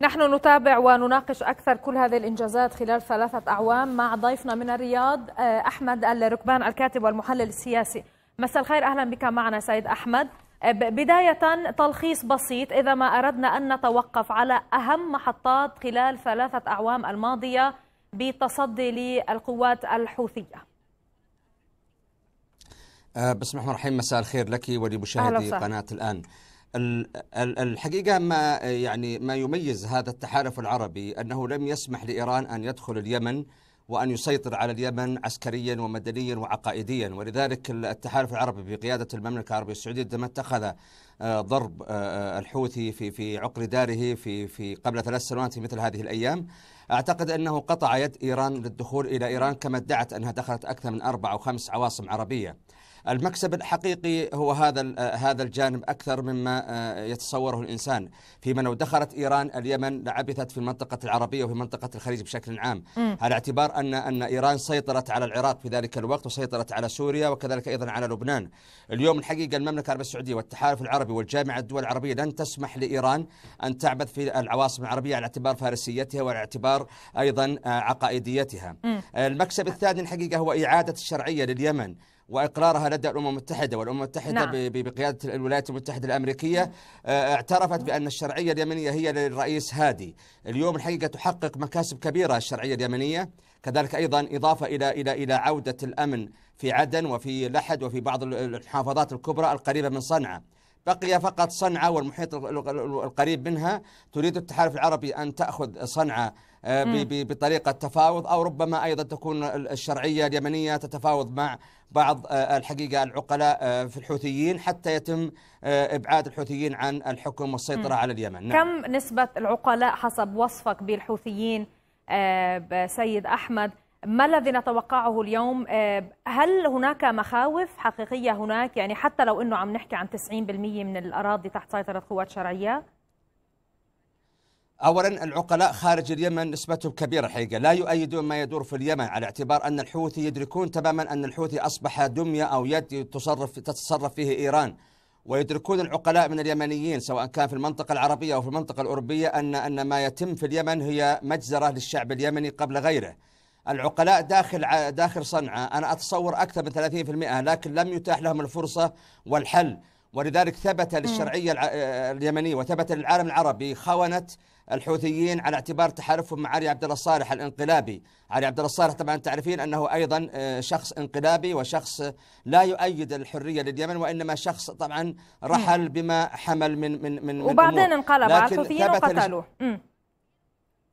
نحن نتابع ونناقش أكثر كل هذه الإنجازات خلال ثلاثة أعوام مع ضيفنا من الرياض آه، أحمد الركبان الكاتب والمحلل السياسي مساء الخير أهلا بك معنا سيد أحمد آه، بداية تلخيص بسيط إذا ما أردنا أن نتوقف على أهم محطات خلال ثلاثة أعوام الماضية بالتصدي للقوات الحوثية آه، بسم الله الرحمن الرحيم مساء الخير لك ولمشاهدي قناة الآن الحقيقة ما يعني ما يميز هذا التحالف العربي أنه لم يسمح لإيران أن يدخل اليمن وأن يسيطر على اليمن عسكريا ومدنيا وعقائديا ولذلك التحالف العربي بقيادة المملكة العربية السعودية عندما اتخذ آه، ضرب آه، آه، الحوثي في في عقر داره في في قبل ثلاث سنوات في مثل هذه الأيام أعتقد أنه قطع يد إيران للدخول إلى إيران كما ادعت أنها دخلت أكثر من أربع أو خمس عواصم عربية المكسب الحقيقي هو هذا آه، هذا الجانب اكثر مما آه، يتصوره الانسان فيما لو دخلت ايران اليمن لعبثت في المنطقه العربيه وفي منطقه الخليج بشكل عام م. على اعتبار ان ان ايران سيطرت على العراق في ذلك الوقت وسيطرت على سوريا وكذلك ايضا على لبنان اليوم الحقيقه المملكه العربيه السعوديه والتحالف العربي والجامعه الدول العربيه لن تسمح لايران ان تعبث في العواصم العربيه على اعتبار فارسيتها وعلى اعتبار ايضا آه، عقائديتها م. المكسب الثاني الحقيقه هو اعاده الشرعيه لليمن واقرارها لدى الامم المتحده والامم المتحده نعم. بقياده الولايات المتحده الامريكيه آه، اعترفت بان الشرعيه اليمنيه هي للرئيس هادي اليوم الحقيقه تحقق مكاسب كبيره الشرعيه اليمنيه كذلك ايضا اضافه الى الى الى عوده الامن في عدن وفي لحد وفي بعض المحافظات الكبرى القريبه من صنعاء بقي فقط صنعاء والمحيط القريب منها تريد التحالف العربي أن تأخذ صنعاء آه، بطريقة تفاوض أو ربما أيضا تكون الشرعية اليمنية تتفاوض مع بعض آه، الحقيقة العقلاء آه، في الحوثيين حتى يتم إبعاد الحوثيين عن الحكم والسيطرة على اليمن نعم. كم نسبة العقلاء حسب وصفك بالحوثيين سيد أحمد ما الذي نتوقعه اليوم آه، هل هناك مخاوف حقيقية هناك يعني حتى لو أنه عم نحكي عن 90% من الأراضي تحت سيطرة قوات شرعية اولا العقلاء خارج اليمن نسبتهم كبيره الحقيقه، لا يؤيدون ما يدور في اليمن على اعتبار ان الحوثي يدركون تماما ان الحوثي اصبح دميه او يد تصرف تتصرف فيه ايران. ويدركون العقلاء من اليمنيين سواء كان في المنطقه العربيه او في المنطقه الاوروبيه ان ان ما يتم في اليمن هي مجزره للشعب اليمني قبل غيره. العقلاء داخل داخل صنعاء انا اتصور اكثر من 30% لكن لم يتاح لهم الفرصه والحل ولذلك ثبت للشرعيه آه، اليمنيه وثبت للعالم العربي خونه الحوثيين على اعتبار تحالفهم مع علي عبد الله الصالح الانقلابي، علي عبد الله الصالح طبعا تعرفين انه ايضا آه، شخص انقلابي وشخص لا يؤيد الحريه لليمن وانما شخص طبعا رحل بما حمل من من من وبعدين انقلب على الحوثيين وقتلوه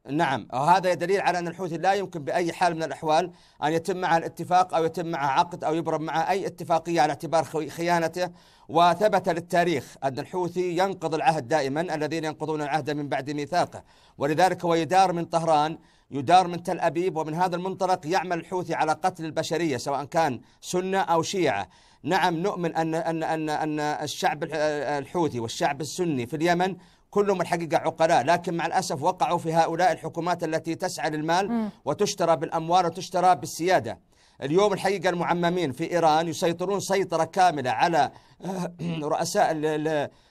نعم وهذا دليل على أن الحوثي لا يمكن بأي حال من الأحوال أن يتم معه الاتفاق أو يتم معه عقد أو يبرم معه أي اتفاقية على اعتبار خيانته وثبت للتاريخ أن الحوثي ينقض العهد دائما الذين ينقضون العهد من بعد ميثاقه ولذلك هو يدار من طهران يدار من تل أبيب ومن هذا المنطلق يعمل الحوثي على قتل البشرية سواء كان سنة أو شيعة نعم نؤمن أن أن أن أن الشعب الحوثي والشعب السني في اليمن كلهم الحقيقة عقلاء لكن مع الأسف وقعوا في هؤلاء الحكومات التي تسعى للمال وتشترى بالأموال وتشترى بالسيادة اليوم الحقيقة المعممين في إيران يسيطرون سيطرة كاملة على آه، رؤساء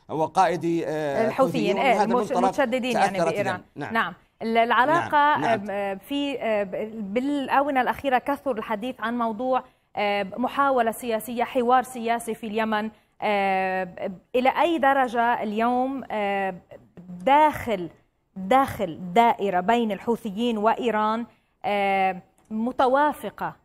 وقائدي آه، الحوثيين إيه، المتشددين يعني ايران نعم, نعم. العلاقة نعم. نعم. آه، في بالآونة الأخيرة كثر الحديث عن موضوع محاولة سياسية حوار سياسي في اليمن آه، الى اي درجه اليوم آه، داخل داخل دائره بين الحوثيين وايران آه، متوافقه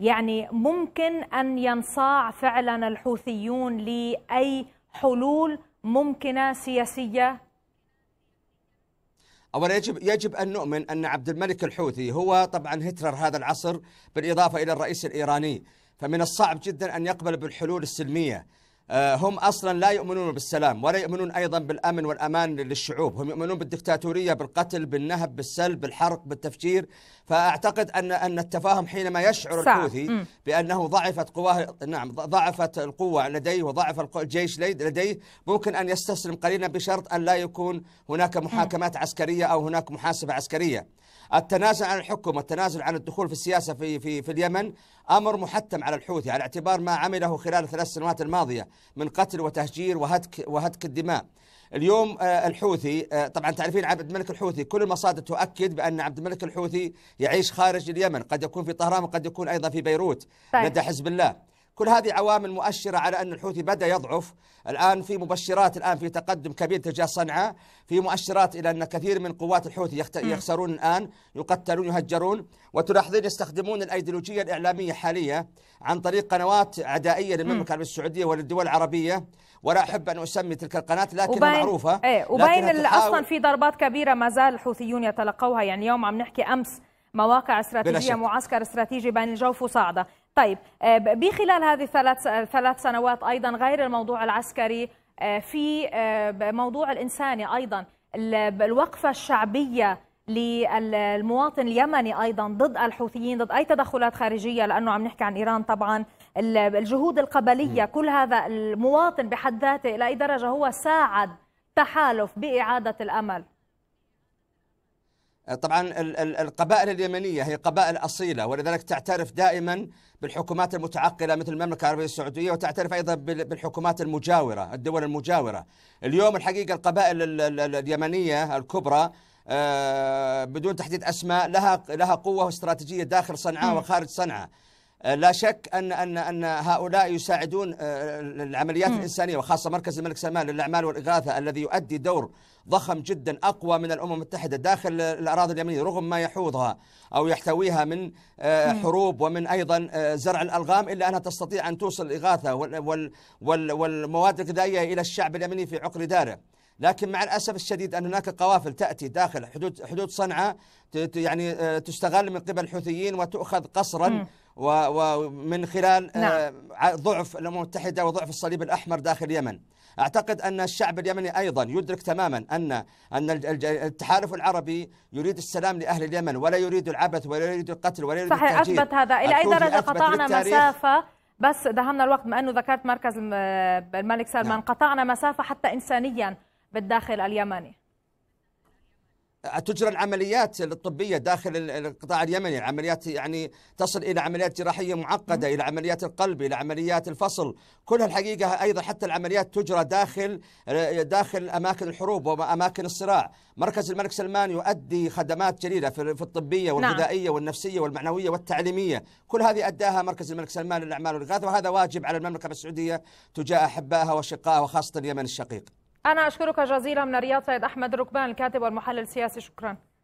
يعني ممكن ان ينصاع فعلا الحوثيون لاي حلول ممكنه سياسيه اولا يجب يجب ان نؤمن ان عبد الملك الحوثي هو طبعا هتلر هذا العصر بالاضافه الى الرئيس الايراني فمن الصعب جدا ان يقبل بالحلول السلميه آه، هم اصلا لا يؤمنون بالسلام ولا يؤمنون ايضا بالامن والامان للشعوب، هم يؤمنون بالدكتاتوريه بالقتل بالنهب بالسلب بالحرق بالتفجير، فاعتقد ان ان التفاهم حينما يشعر الحوثي بانه ضعفت قواه نعم ضعفت القوه لديه وضعف الجيش لديه ممكن ان يستسلم قليلا بشرط ان لا يكون هناك محاكمات عسكريه او هناك محاسبه عسكريه. التنازل عن الحكم والتنازل عن الدخول في السياسة في, في, في اليمن أمر محتم على الحوثي على اعتبار ما عمله خلال الثلاث سنوات الماضية من قتل وتهجير وهتك, وهتك الدماء اليوم آه، الحوثي آه، طبعا تعرفين عبد الملك الحوثي كل المصادر تؤكد بان عبد الملك الحوثي يعيش خارج اليمن قد يكون في طهران وقد يكون ايضا في بيروت طيب. لدى حزب الله كل هذه عوامل مؤشرة على أن الحوثي بدأ يضعف الآن في مبشرات الآن في تقدم كبير تجاه صنعاء في مؤشرات إلى أن كثير من قوات الحوثي يخسرون الآن يقتلون يهجرون وتلاحظين يستخدمون الأيديولوجية الإعلامية حاليا عن طريق قنوات عدائية للمملكة العربية السعودية وللدول العربية ولا أحب أن أسمي تلك القناة لكن وبين معروفة ايه وبين أصلا في ضربات كبيرة ما زال الحوثيون يتلقوها يعني يوم عم نحكي أمس مواقع استراتيجيه معسكر استراتيجي بين الجوف وصعده طيب آه، بخلال هذه الثلاث آه، ثلاث سنوات ايضا غير الموضوع العسكري آه، في موضوع الانساني ايضا الوقفه الشعبيه للمواطن اليمني ايضا ضد الحوثيين ضد اي تدخلات خارجيه لانه عم نحكي عن ايران طبعا الجهود القبليه كل هذا المواطن بحد ذاته الى اي درجه هو ساعد تحالف باعاده الامل طبعا القبائل اليمنيه هي قبائل اصيله ولذلك تعترف دائما بالحكومات المتعقله مثل المملكه العربيه السعوديه وتعترف ايضا بالحكومات المجاوره، الدول المجاوره. اليوم الحقيقه القبائل اليمنيه الكبرى آه، بدون تحديد اسماء لها لها قوه استراتيجيه داخل صنعاء وخارج صنعاء. آه، لا شك ان ان ان هؤلاء يساعدون آه، العمليات م. الانسانيه وخاصه مركز الملك سلمان للاعمال والاغاثه الذي يؤدي دور ضخم جدا اقوى من الامم المتحده داخل الاراضي اليمنيه رغم ما يحوضها او يحتويها من آه، حروب ومن ايضا زرع الالغام الا انها تستطيع ان توصل الاغاثه والمواد الغذائيه الى الشعب اليمني في عقر داره. لكن مع الاسف الشديد ان هناك قوافل تاتي داخل حدود حدود صنعاء يعني تستغل من قبل الحوثيين وتؤخذ قصرا م. ومن خلال آه، نعم. ضعف الامم المتحده وضعف الصليب الاحمر داخل اليمن اعتقد ان الشعب اليمني ايضا يدرك تماما ان ان التحالف العربي يريد السلام لاهل اليمن ولا يريد العبث ولا يريد القتل ولا يريد صحيح التهجير. اثبت هذا الى اي درجه قطعنا مسافه بس دهمنا الوقت ما انه ذكرت مركز الملك سلمان نعم. قطعنا مسافه حتى انسانيا بالداخل اليمني تجرى العمليات الطبية داخل القطاع اليمني العمليات يعني تصل إلى عمليات جراحية معقدة إلى عمليات القلب إلى عمليات الفصل كلها الحقيقة أيضا حتى العمليات تجرى داخل داخل أماكن الحروب وأماكن الصراع مركز الملك سلمان يؤدي خدمات جليلة في الطبية نعم. والغذائية والنفسية والمعنوية والتعليمية كل هذه أداها مركز الملك سلمان للأعمال والإغاثة وهذا واجب على المملكة السعودية تجاه أحبائها وأشقائها وخاصة اليمن الشقيق أنا أشكرك جزيلا من الرياض سيد أحمد ركبان الكاتب والمحلل السياسي شكرا